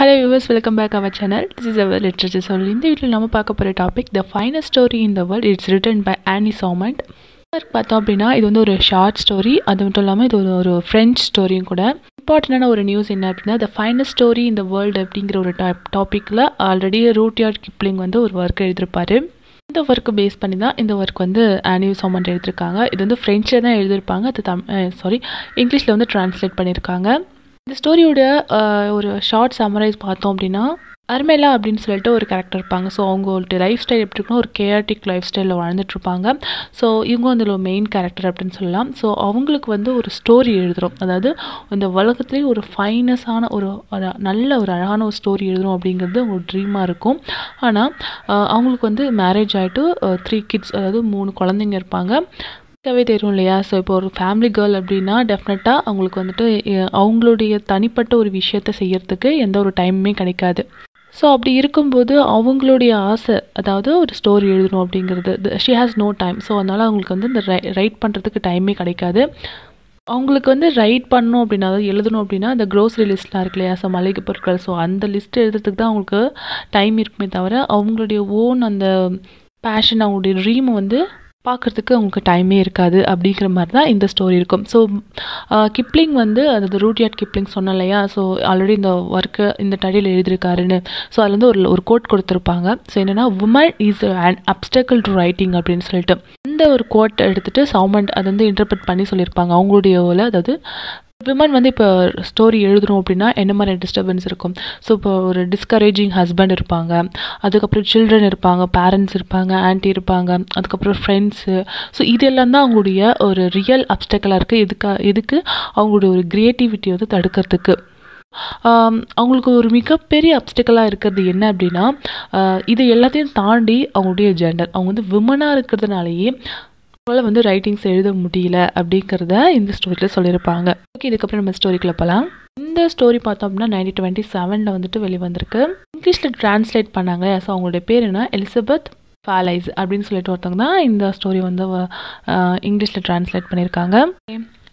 hello viewers welcome back our channel this is our literature சொல்லி இந்த வீட்டில் நம்ம பார்க்க போகிற topic the finest story in the world it's written by Annie Saumont பார்த்தோம் அப்படின்னா இது வந்து ஒரு ஷார்ட் ஸ்டோரி அது மட்டும் இல்லாமல் இது ஒரு ஒரு ஃப்ரெஞ்ச் ஸ்டோரியும் கூட இம்பார்ட்டண்டான ஒரு நியூஸ் என்ன அப்படின்னா the finest story in the world அப்படிங்கிற ஒரு டா டாப்பிக்கில் ஆல்ரெடி ரூட் யார்ட் கிப்ளிங் வந்து ஒரு ஒர்க் எழுதியிருப்பாரு இந்த ஒர்க்கு பேஸ் பண்ணி தான் இந்த ஒர்க் வந்து ஆனியூ சாமண்ட் எழுதியிருக்காங்க இது வந்து ஃப்ரெஞ்சில் தான் எழுதியிருப்பாங்க அது தம் சாரி இங்கிலீஷில் வந்து ட்ரான்ஸ்லேட் பண்ணியிருக்காங்க இந்த ஸ்டோரியோட ஒரு ஷார்ட் சம்மரைஸ் பார்த்தோம் அப்படின்னா அர்மேலா அப்படின்னு சொல்லிட்டு ஒரு கேரக்டர் இருப்பாங்க ஸோ அவங்கள்ட்ட லைஃப் ஸ்டைல் எப்படி இருக்குன்னா ஒரு கேஆர்டிக் லைஃப் ஸ்டைலில் வாழ்ந்துட்டுருப்பாங்க ஸோ இவங்க அதில் மெயின் கேரக்டர் அப்படின்னு சொல்லலாம் ஸோ அவங்களுக்கு வந்து ஒரு ஸ்டோரி எழுதுகிறோம் அதாவது இந்த உலகத்துலேயே ஒரு ஃபைனஸான ஒரு நல்ல ஒரு அழகான ஒரு ஸ்டோரி எழுதுகிறோம் அப்படிங்கிறது ஒரு ட்ரீமாக இருக்கும் ஆனால் அவங்களுக்கு வந்து மேரேஜ் ஆகிட்டு த்ரீ கிட்ஸ் அதாவது மூணு குழந்தைங்க இருப்பாங்க இருக்கவே தெரியும் இல்லையா ஸோ இப்போ ஒரு ஃபேமிலி கேர்ள் அப்படின்னா டெஃபினட்டாக அவங்களுக்கு வந்துட்டு அவங்களுடைய தனிப்பட்ட ஒரு விஷயத்த செய்யறதுக்கு எந்த ஒரு டைமுமே கிடைக்காது ஸோ அப்படி இருக்கும்போது அவங்களுடைய ஆசை அதாவது ஒரு ஸ்டோரி எழுதணும் அப்படிங்கிறது she has no time so அதனால் அவங்களுக்கு வந்து இந்த ரை ரைட் பண்ணுறதுக்கு டைமே கிடைக்காது அவங்களுக்கு வந்து ரைட் பண்ணணும் அப்படின்னா எழுதணும் அப்படின்னா அந்த க்ரோசரி லிஸ்ட்லாம் இருக்கு இல்லையா ஸோ மளிகை பொருட்கள் ஸோ அந்த லிஸ்ட் எழுதுறதுக்கு தான் அவங்களுக்கு டைம் இருக்குமே தவிர அவங்களுடைய ஓன் அந்த பேஷன் அவங்களுடைய ட்ரீம் வந்து பார்க்குறதுக்கு அவங்களுக்கு டைமே இருக்காது அப்படிங்கிற மாதிரி தான் இந்த ஸ்டோரி இருக்கும் ஸோ கிப்ளிங் வந்து அதாவது ரூட்யாட் கிப்ளிங் சொன்னலையா இல்லையா ஸோ ஆல்ரெடி இந்த ஒர்க்கு இந்த டடியில் எழுதியிருக்காருன்னு ஸோ அதுலேருந்து ஒரு ஒரு கோட் கொடுத்துருப்பாங்க ஸோ என்னென்னா women is and obstacle to writing அப்படின்னு சொல்லிட்டு இந்த ஒரு கோட் எடுத்துகிட்டு சவுமண்ட் அதை வந்து இன்டர்பிரட் பண்ணி சொல்லியிருப்பாங்க அவங்களுடைய ஓவில் அதாவது விமன் வந்து இப்போ ஸ்டோரி எழுதுகிறோம் அப்படின்னா என்ன மாதிரி டிஸ்டர்பன்ஸ் இருக்கும் ஸோ இப்போ ஒரு டிஸ்கரேஜிங் ஹஸ்பண்ட் இருப்பாங்க அதுக்கப்புறம் சில்ட்ரன் இருப்பாங்க பேரண்ட்ஸ் இருப்பாங்க ஆன்ட்டி இருப்பாங்க அதுக்கப்புறம் ஃப்ரெண்ட்ஸு ஸோ இதெல்லாம் தான் அவங்களுடைய ஒரு ரியல் அப்டக்கலாக இருக்குது இதுக்கு இதுக்கு அவங்களுடைய ஒரு க்ரியேட்டிவிட்டி வந்து தடுக்கிறதுக்கு அவங்களுக்கு ஒரு மிகப்பெரிய அப்டிக்கலாக இருக்கிறது என்ன அப்படின்னா இது எல்லாத்தையும் தாண்டி அவங்களுடைய ஜெண்டர் அவங்க வந்து விமனாக இருக்கிறதுனாலேயே அவங்களால வந்து ரைட்டிங்ஸ் எழுத முடியல அப்படிங்கிறத இந்த ஸ்டோரியில் சொல்லியிருப்பாங்க ஓகே இதுக்கப்புறம் நம்ம ஸ்டோரிக்குள்ளே போகலாம் இந்த ஸ்டோரி பார்த்தோம் அப்படின்னா நைன்டீன் டுவெண்ட்டி செவனில் வந்துட்டு வெளிவந்திருக்கு இங்கிலீஷில் டிரான்ஸ்லேட் பண்ணாங்க ஸோ அவங்களுடைய பேர் என்ன எலிசபெத் ஃபாலைஸ் அப்படின்னு சொல்லிட்டு ஒருத்தவங்க தான் இந்த ஸ்டோரி வந்து இங்கிலீஷில் டிரான்ஸ்லேட் பண்ணியிருக்காங்க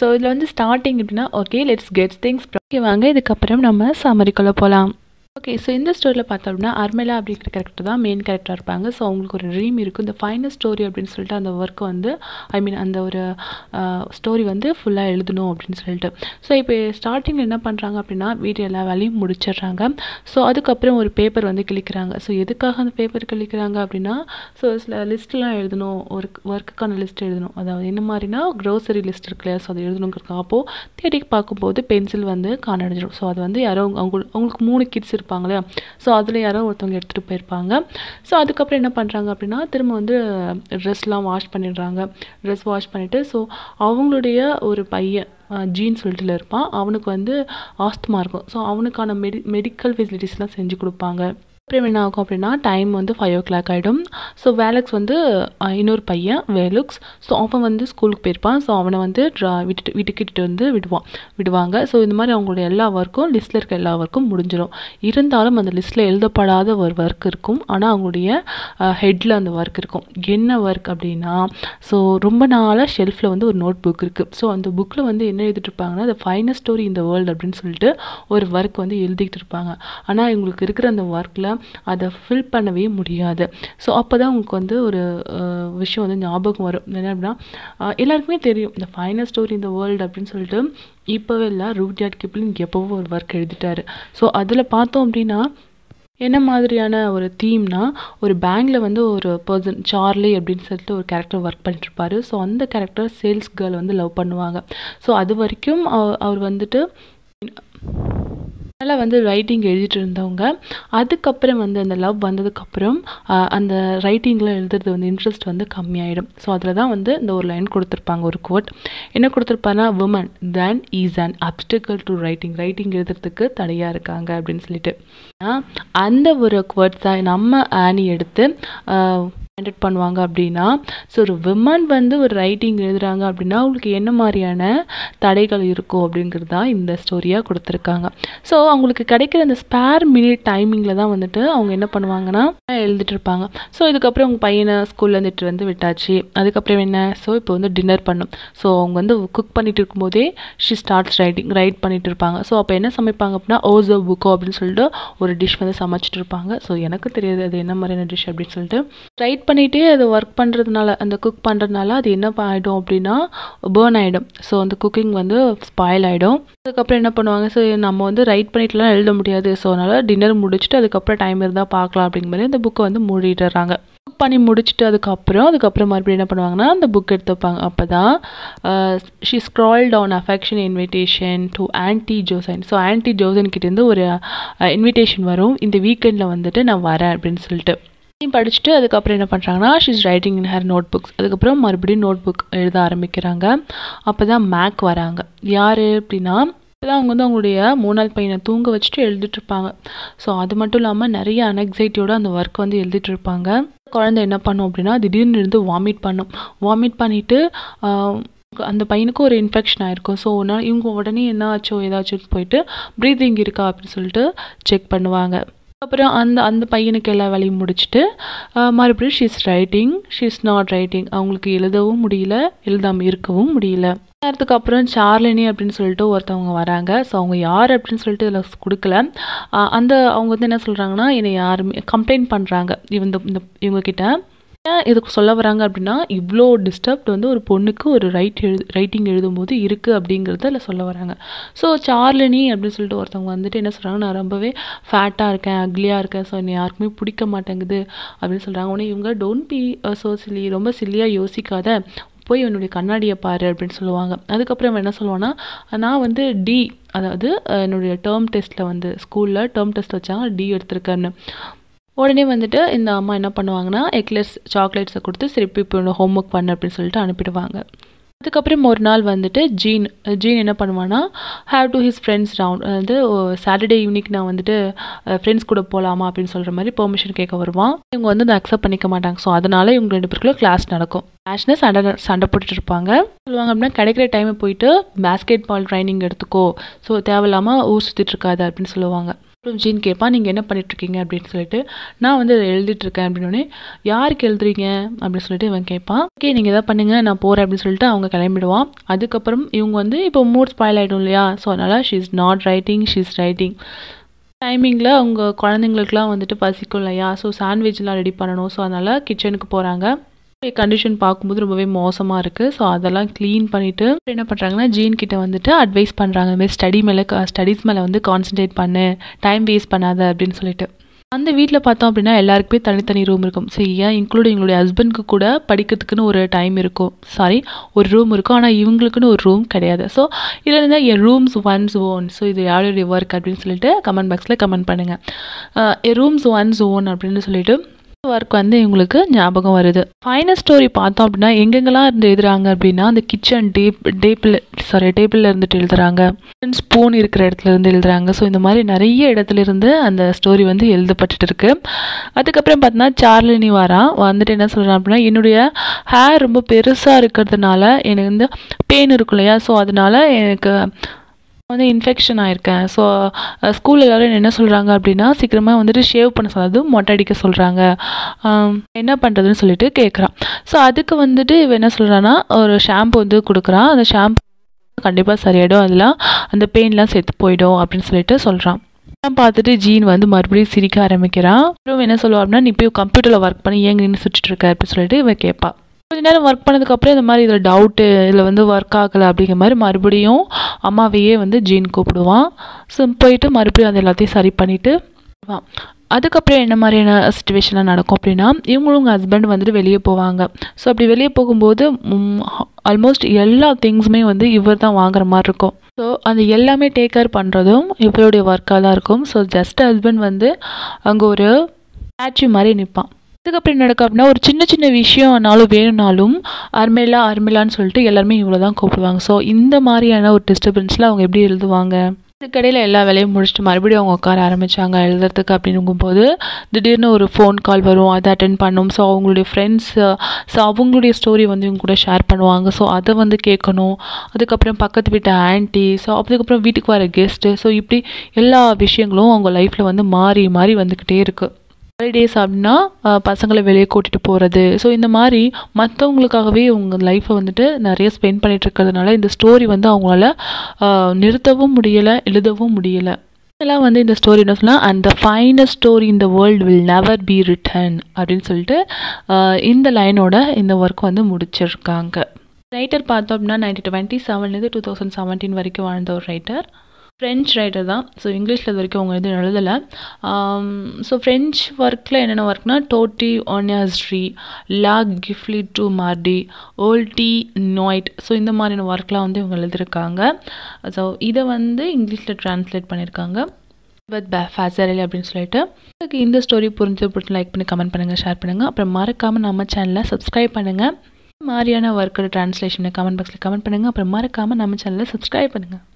ஸோ இதில் வந்து ஸ்டார்டிங் எப்படின்னா okay let's gets things okay வாங்க இதுக்கப்புறம் நம்ம சமரிக்குள்ளே போகலாம் ஓகே ஸோ இந்த ஸ்டோரியில் பார்த்தோம் அப்படின்னா அர்மேலா அப்படிங்கிற கேரக்டர் தான் மெயின் கேரக்டராக இருப்பாங்க ஸோ அவங்களுக்கு ஒரு ட்ரீம் இருக்கும் இந்த ஃபைனல் ஸ்டோரி அப்படின்னு சொல்லிட்டு அந்த ஒர்க்கை வந்து ஐ மீன் அந்த ஒரு ஸ்டோரி வந்து ஃபுல்லாக எழுதணும் அப்படின்னு சொல்லிட்டு ஸோ இப்போ ஸ்டார்டிங்கில் என்ன பண்ணுறாங்க அப்படின்னா வீட்டு எல்லா வேலையும் முடிச்சிடுறாங்க ஸோ அதுக்கப்புறம் ஒரு பேப்பர் வந்து கிளிக்கிறாங்க ஸோ எதுக்காக அந்த பேப்பர் கிளிக்கிறாங்க அப்படின்னா ஸோ சில லிஸ்ட்லாம் எழுதணும் ஒரு ஒர்க்குக்கான லிஸ்ட் எழுதணும் அதாவது என்ன மாதிரினா க்ரோசரி லிஸ்ட் இருக்கு இல்லையா ஸோ அதை எழுதணுங்கிறதுக்கு அப்போது தேடி பார்க்கும்போது பென்சில் வந்து காணடைஞ்சிடும் ஸோ அது வந்து யாரோ அவங்க அவங்களுக்கு மூணு கிட்ஸ் இருக்கு வச்சுருப்பாங்க இல்லையா ஸோ அதில் யாரோ ஒருத்தவங்க எடுத்துகிட்டு போயிருப்பாங்க ஸோ அதுக்கப்புறம் என்ன பண்ணுறாங்க அப்படின்னா திரும்ப வந்து ட்ரெஸ்லாம் வாஷ் பண்ணிடுறாங்க ட்ரெஸ் வாஷ் பண்ணிவிட்டு ஸோ அவங்களுடைய ஒரு பையன் ஜீன் சொல்லிட்டுல இருப்பான் அவனுக்கு வந்து ஆஸ்துமா இருக்கும் ஸோ அவனுக்கான மெடி மெடிக்கல் ஃபெசிலிட்டிஸ்லாம் செஞ்சு கொடுப்பாங்க அப்புறம் என்ன ஆகும் அப்படின்னா டைம் வந்து ஃபைவ் ஓ கிளாக் ஆகிடும் ஸோ வேலக்ஸ் வந்து இன்னொரு பையன் வேலுக்ஸ் ஸோ அவன் வந்து ஸ்கூலுக்கு போயிருப்பான் ஸோ அவனை வந்து ட்ரா விட்டுட்டு வீட்டுக்கு வந்து விடுவான் விடுவாங்க ஸோ இந்த மாதிரி அவங்களோட எல்லா ஒர்க்கும் லிஸ்ட்டில் இருக்க எல்லா ஒர்க்கும் முடிஞ்சிடும் இருந்தாலும் அந்த லிஸ்ட்டில் எழுதப்படாத ஒரு ஒர்க் இருக்கும் ஆனால் அவங்களுடைய ஹெட்டில் அந்த ஒர்க் இருக்கும் என்ன ஒர்க் அப்படின்னா ஸோ ரொம்ப நாளாக ஷெல்ஃபில் வந்து ஒரு நோட் புக் இருக்குது ஸோ அந்த புக்கில் வந்து என்ன எழுதிட்டு இருப்பாங்கன்னா the finest story in the world அப்படின்னு சொல்லிட்டு ஒரு ஒர்க் வந்து எழுதிக்கிட்டு இருப்பாங்க ஆனால் இவங்களுக்கு இருக்கிற அந்த ஒர்க்கில் அதை ஃபில் பண்ணவே முடியாது ஸோ அப்போ தான் உங்களுக்கு வந்து ஒரு விஷயம் வந்து ஞாபகம் வரும் என்ன அப்படின்னா எல்லாருக்குமே தெரியும் இந்த ஃபைனல் ஸ்டோரி இந்த வேர்ல்டு அப்படின்னு சொல்லிட்டு இப்போவே இல்லை ரூட்யார்ட் கிப்ளிங் எப்போவோ ஒரு ஒர்க் எழுதிட்டாரு ஸோ அதில் பார்த்தோம் அப்படின்னா என்ன மாதிரியான ஒரு தீம்னா ஒரு பேங்கில் வந்து ஒரு பர்சன் சார்லி அப்படின்னு சொல்லிட்டு ஒரு கேரக்டர் ஒர்க் பண்ணிட்டுருப்பாரு ஸோ அந்த கேரக்டர் சேல்ஸ் கேர்ள் வந்து லவ் பண்ணுவாங்க ஸோ அது வரைக்கும் அவர் வந்துட்டு அதனால் வந்து ரைட்டிங் எழுதிட்டு இருந்தவங்க அதுக்கப்புறம் வந்து அந்த லவ் வந்ததுக்கப்புறம் அந்த ரைட்டிங்கில் எழுதுறது வந்து இன்ட்ரெஸ்ட் வந்து கம்மியாயிடும் ஸோ அதில் தான் வந்து இந்த ஒரு லைன் கொடுத்துருப்பாங்க ஒரு கோட் என்ன கொடுத்துருப்பாங்கன்னா women then is and obstacle to writing writing எழுதுறதுக்கு தடையாக இருக்காங்க அப்படின்னு சொல்லிட்டு அந்த ஒரு கோட்ஸை நம்ம ஆணி எடுத்து ஹேண்டில் பண்ணுவாங்க அப்படின்னா ஸோ ஒரு விமன் வந்து ஒரு ரைட்டிங் எழுதுகிறாங்க அப்படின்னா அவங்களுக்கு என்ன மாதிரியான தடைகள் இருக்கும் அப்படிங்கிறது தான் இந்த ஸ்டோரியாக கொடுத்துருக்காங்க ஸோ அவங்களுக்கு கிடைக்கிற அந்த ஸ்பேர் மினிட் டைமிங்கில் தான் வந்துட்டு அவங்க என்ன பண்ணுவாங்கன்னா எழுதிட்டு இருப்பாங்க ஸோ இதுக்கப்புறம் அவங்க பையனை ஸ்கூலில் வந்துட்டு வந்து விட்டாச்சு அதுக்கப்புறம் என்ன ஸோ இப்போ வந்து டின்னர் பண்ணும் ஸோ அவங்க வந்து குக் பண்ணிட்டு இருக்கும்போதே ஷி ஸ்டார்ட்ஸ் ரைட்டிங் ரைட் பண்ணிட்டு இருப்பாங்க ஸோ அப்போ என்ன சமைப்பாங்க அப்படின்னா ஓசோ oh, புக்கோ அப்படின்னு சொல்லிட்டு ஒரு டிஷ் வந்து சமைச்சிட்டு இருப்பாங்க ஸோ எனக்கு தெரியாது அது என்ன மாதிரியான டிஷ் அப்படின்னு சொல்லிட்டு ரைட் பண்ணிகிட்டே அது ஒர்க் பண்ணுறதுனால அந்த குக் பண்ணுறதுனால அது என்ன ஆகிடும் அப்படின்னா பேர்ன் ஆகிடும் ஸோ அந்த குக்கிங் வந்து ஸ்பாயில் ஆகிடும் அதுக்கப்புறம் என்ன பண்ணுவாங்க ஸோ நம்ம வந்து ரைட் பண்ணிட்டுலாம் எழுத முடியாது ஸோ அதனால் டின்னர் முடிச்சுட்டு அதுக்கப்புறம் டைம் இருந்தால் பார்க்கலாம் அப்படிங்கிற மாதிரி அந்த புக்கை வந்து மூடிடுறாங்க குக் பண்ணி முடிச்சுட்டு அதுக்கப்புறம் அதுக்கப்புறம் மறுபடியும் என்ன பண்ணுவாங்கன்னா அந்த புக் எடுத்து வைப்பாங்க அப்போ தான் she scroll down affection invitation to aunty Josan so aunty Josan கிட்டேருந்து ஒரு இன்விடேஷன் வரும் இந்த வீக்கெண்டில் வந்துட்டு நான் வரேன் அப்படின்னு சொல்லிட்டு படிச்சுட்டு அதுக்கப்புறம் என்ன பண்ணுறாங்கன்னா she's writing in her notebooks அதுக்கப்புறம் மறுபடியும் நோட் புக் எழுத ஆரம்பிக்கிறாங்க அப்போ தான் மேக் வராங்க யார் அப்படின்னா இப்போ தான் அவங்க வந்து அவங்களுடைய மூணாவது பையனை தூங்க வச்சுட்டு எழுதிட்டுருப்பாங்க ஸோ அது மட்டும் இல்லாமல் நிறைய அனெக்ஸைட்டியோட அந்த ஒர்க் வந்து எழுதிட்டுருப்பாங்க குழந்தை என்ன பண்ணும் அப்படின்னா திடீர்னு இருந்து வாமிட் பண்ணும் வாமிட் பண்ணிவிட்டு அந்த பையனுக்கு ஒரு இன்ஃபெக்ஷன் ஆகிருக்கும் ஸோ ஒன்றா இவங்க உடனே என்ன ஆச்சோ ஏதாச்சும் போயிட்டு ப்ரீதிங் இருக்கா அப்படின்னு சொல்லிட்டு செக் பண்ணுவாங்க அப்புறம் அந்த அந்த பையனுக்கு எல்லா வேலையும் முடிச்சுட்டு மறுபடியும் she's writing she's not writing அவங்களுக்கு எழுதவும் முடியல எழுதாமல் இருக்கவும் முடியல நேரத்துக்கு அப்புறம் சார்லினி அப்படின்னு சொல்லிட்டு ஒருத்தவங்க வராங்க ஸோ அவங்க யார் அப்படின்னு சொல்லிட்டு இதில் கொடுக்கல அந்த அவங்க வந்து என்ன சொல்கிறாங்கன்னா என்னை யாருமே கம்ப்ளைண்ட் பண்ணுறாங்க இந்த இந்த இவங்கக்கிட்ட ஏன் இதுக்கு சொல்ல வராங்க அப்படின்னா இவ்வளோ டிஸ்டர்ப்ட் வந்து ஒரு பொண்ணுக்கு ஒரு ரைட் எழுது ரைட்டிங் எழுதும்போது இருக்குது அப்படிங்கிறத அதில் சொல்ல வராங்க ஸோ சார்லினி அப்படின்னு சொல்லிட்டு ஒருத்தவங்க வந்துட்டு என்ன சொல்கிறாங்க நான் ரொம்பவே ஃபேட்டாக இருக்கேன் அக்லியாக இருக்கேன் ஸோ என்னை யாருக்குமே பிடிக்க மாட்டேங்குது அப்படின்னு சொல்கிறாங்க உடனே இவங்க டோன்ட் பி ஸோ சில்லி ரொம்ப சில்லியாக யோசிக்காத போய் என்னுடைய கண்ணாடியை பாரு அப்படின்னு சொல்லுவாங்க அதுக்கப்புறம் என்ன சொல்லுவான்னா நான் வந்து டி அதாவது என்னுடைய டேர்ம் டெஸ்ட்டில் வந்து ஸ்கூலில் டேர்ம் டெஸ்ட் வச்சாங்க டி எடுத்திருக்கேன்னு உடனே வந்துட்டு இந்த அம்மா என்ன பண்ணுவாங்கன்னா எக்லெஸ் சாக்லேட்ஸை கொடுத்து திருப்பி இப்போ ஹோம் ஒர்க் பண்ணு அப்படின்னு சொல்லிட்டு அனுப்பிடுவாங்க அதுக்கப்புறம் ஒரு நாள் வந்துட்டு ஜீன் ஜீன் என்ன பண்ணுவான்னா have to his friends round வந்து சாட்டர்டே ஈவினிங் நான் வந்துட்டு ஃப்ரெண்ட்ஸ் கூட போகலாமா அப்படின்னு சொல்கிற மாதிரி பெர்மிஷன் கேட்க வருவான் இவங்க வந்து அதை அக்செப்ட் பண்ணிக்க மாட்டாங்க ஸோ அதனால் இவங்க ரெண்டு பேருக்குள்ள கிளாஸ் நடக்கும் கிளாஷ்னு சண்டை சண்டை போட்டு இருப்பாங்க சொல்லுவாங்க அப்படின்னா கிடைக்கிற டைமை போயிட்டு பேஸ்கெட் பால் ட்ரைனிங் எடுத்துக்கோ ஸோ தேவையில்லாமல் ஊர் சுற்றிட்டு இருக்காது அப்படின்னு சொல்லுவாங்க ஜீன் கேட்பான் நீங்கள் என்ன பண்ணிகிட்ருக்கீங்க அப்படின்னு சொல்லிட்டு நான் வந்து எழுதிட்டுருக்கேன் அப்படின்னோடனே யாருக்கு எழுதுறீங்க அப்படின்னு சொல்லிட்டு இவன் கேட்பான் ஓகே நீங்கள் எதாவது பண்ணுங்கள் நான் போகிறேன் அப்படின்னு சொல்லிட்டு அவங்க கிளம்பிடுவான் அதுக்கப்புறம் இவங்க வந்து இப்போ மூட் ஸ்பாயில் ஆகிடும் இல்லையா ஸோ அதனால் she is not writing she is writing டைமிங்கில் அவங்க குழந்தைங்களுக்குலாம் வந்துட்டு பசிக்கும் இல்லையா ஸோ சாண்ட்விச்லாம் ரெடி பண்ணணும் ஸோ அதனால் கிச்சனுக்கு போகிறாங்க கண்டிஷன் பார்க்கும்போது ரொம்பவே மோசமாக இருக்குது ஸோ அதெல்லாம் க்ளீன் பண்ணிவிட்டு என்ன பண்ணுறாங்கன்னா ஜீன் கிட்ட வந்துட்டு அட்வைஸ் பண்ணுறாங்க மாதிரி ஸ்டடி மேலே ஸ்டடீஸ் மேலே வந்து கான்சன்ட்ரேட் பண்ணு டைம் வேஸ்ட் பண்ணாத அப்படின்னு சொல்லிட்டு அந்த வீட்டில் பார்த்தோம் அப்படின்னா எல்லாருக்குமே தனித்தனி ரூம் இருக்கும் ஸோ ஏன் இன்க்ளூடிங் எங்களுடைய ஹஸ்பண்ட்க்கு கூட படிக்கிறதுக்குன்னு ஒரு டைம் இருக்கும் சாரி ஒரு ரூம் இருக்கும் ஆனால் இவங்களுக்குன்னு ஒரு ரூம் கிடையாது ஸோ இதில் இருந்தால் என் ரூம்ஸ் ஒன்ஸ் ஓன் ஸோ இது யாருடைய ஒர்க் அப்படின்னு சொல்லிட்டு கமெண்ட் பாக்ஸில் கமெண்ட் பண்ணுங்கள் என் ரூம்ஸ் ஒன்ஸ் ஓன் அப்படின்னு சொல்லிட்டு ஒர்க் வந்து இவங்களுக்கு ஞாபகம் வருது ஃபைனல் ஸ்டோரி பார்த்தோம் அப்படின்னா எங்கெங்கெல்லாம் இருந்து எழுதுறாங்க அப்படின்னா அந்த கிச்சன் டேப் டேப்பில் சாரி டேபிளில் இருந்துட்டு எழுதுறாங்க ஸ்பூன் இருக்கிற இடத்துல இருந்து எழுதுறாங்க ஸோ இந்த மாதிரி நிறைய இடத்துல இருந்து அந்த ஸ்டோரி வந்து எழுதப்பட்டுட்டு இருக்கு அதுக்கப்புறம் பார்த்தீங்கன்னா சார்லினி வாரா வந்துட்டு என்ன சொல்கிறான் அப்படின்னா என்னுடைய ஹேர் ரொம்ப பெருசாக இருக்கிறதுனால எனக்கு வந்து பெயின் இருக்கும் இல்லையா ஸோ அதனால எனக்கு வந்து இன்ஃபெக்ஷன் ஆயிருக்கேன் ஸோ ஸ்கூல் எல்லோரும் என்ன சொல்கிறாங்க அப்படின்னா சீக்கிரமாக வந்துட்டு ஷேவ் பண்ண சொல்லாது மொட்டை அடிக்க சொல்கிறாங்க என்ன பண்ணுறதுன்னு சொல்லிட்டு கேட்குறான் ஸோ அதுக்கு வந்துட்டு இவன் என்ன சொல்கிறான்னா ஒரு ஷாம்பு வந்து கொடுக்குறான் அந்த ஷாம்பு கண்டிப்பாக சரியாயிடும் அதெல்லாம் அந்த பெயின்லாம் செத்து போயிடும் அப்படின்னு சொல்லிட்டு சொல்கிறான் பார்த்துட்டு ஜீன் வந்து மறுபடியும் சிரிக்க ஆரம்பிக்கிறான் அப்புறம் என்ன சொல்லுவாள் அப்படின்னா நீ போய் கம்ப்யூட்டரில் ஒர்க் பண்ணி ஏங்க நின்று சுற்றிட்டு இருக்க அப்படின்னு சொல்லிட்டு இவன் கேட்பா கொஞ்ச நேரம் ஒர்க் பண்ணதுக்கப்புறம் இந்த மாதிரி இதில் டவுட்டு இதில் வந்து ஒர்க் ஆகலை அப்படிங்கிற மாதிரி மறுபடியும் அம்மாவையே வந்து ஜீன் கூப்பிடுவான் ஸோ போயிட்டு மறுபடியும் அதை எல்லாத்தையும் சரி பண்ணிவிட்டு அதுக்கப்புறம் என்ன மாதிரியான சுச்சுவேஷனாக நடக்கும் அப்படின்னா இவங்களும் உங்கள் ஹஸ்பண்ட் வந்துட்டு வெளியே போவாங்க ஸோ அப்படி வெளியே போகும்போது ஆல்மோஸ்ட் எல்லா திங்ஸுமே வந்து இவர் தான் வாங்குற மாதிரி இருக்கும் ஸோ அந்த எல்லாமே டேக் கேர் பண்ணுறதும் இவருடைய ஒர்க்காக தான் இருக்கும் ஸோ ஜஸ்ட் ஹஸ்பண்ட் வந்து அங்கே ஒரு ஸ்டாச்சு மாதிரி நிற்பான் அதுக்கப்புறம் அப்படி நடக்கும் அப்படின்னா ஒரு சின்ன சின்ன விஷயம்னாலும் வேணும்னாலும் அருமையிலா அருமையிலான்னு சொல்லிட்டு எல்லாருமே இவ்வளோ தான் கூப்பிடுவாங்க ஸோ இந்த மாதிரியான ஒரு டிஸ்டர்பன்ஸில் அவங்க எப்படி எழுதுவாங்க இதுக்கடையில் எல்லா வேலையும் முடிச்சுட்டு மறுபடியும் அவங்க உட்கார ஆரம்பித்தாங்க எழுதுறதுக்கு அப்படிங்கும்போது திடீர்னு ஒரு ஃபோன் கால் வரும் அதை அட்டன் பண்ணும் ஸோ அவங்களுடைய ஃப்ரெண்ட்ஸ் ஸோ அவங்களுடைய ஸ்டோரி வந்து இவங்க கூட ஷேர் பண்ணுவாங்க ஸோ அதை வந்து கேட்கணும் அதுக்கப்புறம் பக்கத்து வீட்டு ஆன்ட்டி ஸோ அதுக்கப்புறம் வீட்டுக்கு வர கெஸ்ட்டு ஸோ இப்படி எல்லா விஷயங்களும் அவங்க லைஃப்பில் வந்து மாறி மாறி வந்துக்கிட்டே இருக்குது ஹாலிடேஸ் அப்படின்னா பசங்களை வெளியே கூட்டிகிட்டு போகிறது ஸோ இந்த மாதிரி மற்றவங்களுக்காகவே அவங்க லைஃப்பை வந்துட்டு நிறைய ஸ்பெண்ட் பண்ணிகிட்டு இருக்கிறதுனால இந்த ஸ்டோரி வந்து அவங்களால நிறுத்தவும் முடியலை எழுதவும் முடியலை இதெல்லாம் வந்து இந்த ஸ்டோரி என்ன சொன்னால் and the finest story in the world will never be return அப்படின்னு சொல்லிட்டு இந்த லைனோட இந்த ஒர்க் வந்து முடிச்சிருக்காங்க ரைட்டர் பார்த்தோம் அப்படின்னா நைன்டீன் டுவெண்ட்டி செவன்லேருந்து டூ தௌசண்ட் செவன்டீன் வரைக்கும் வாழ்ந்த ஒரு ரைட்டர் ஃப்ரெஞ்ச் ரைட்டர் தான் ஸோ இங்கிலீஷில் இது வரைக்கும் அவங்க எதுவும் எழுதலை ஸோ ஃப்ரெஞ்ச் ஒர்க்கில் என்னென்ன ஒர்க்னால் டோட்டி ஒன்யாஸ்ட்ரி லா கிஃப்லி டு மார்டி ஓல்டி நோய்ட் ஸோ இந்த மாதிரியான ஒர்க்லாம் வந்து இவங்க எழுதியிருக்காங்க ஸோ இதை வந்து இங்கிலீஷில் ட்ரான்ஸ்லேட் பண்ணியிருக்காங்க பே ஃபேசரலி அப்படின்னு சொல்லிட்டு உங்களுக்கு இந்த ஸ்டோரி புரிஞ்சு பிடிச்சி லைக் பண்ணி கமெண்ட் பண்ணுங்கள் ஷேர் பண்ணுங்கள் அப்புறம் மறக்காமல் நம்ம சேனலை சப்ஸ்கிரைப் பண்ணுங்கள் மாதிரியான ஒர்க்கோட ட்ரான்ஸ்லேஷனை கமெண்ட் பாக்ஸில் கமெண்ட் பண்ணுங்கள் அப்புறம் மறக்காமல் நம்ம சேனலை சப்ஸ்கிரைப் பண்ணுங்கள்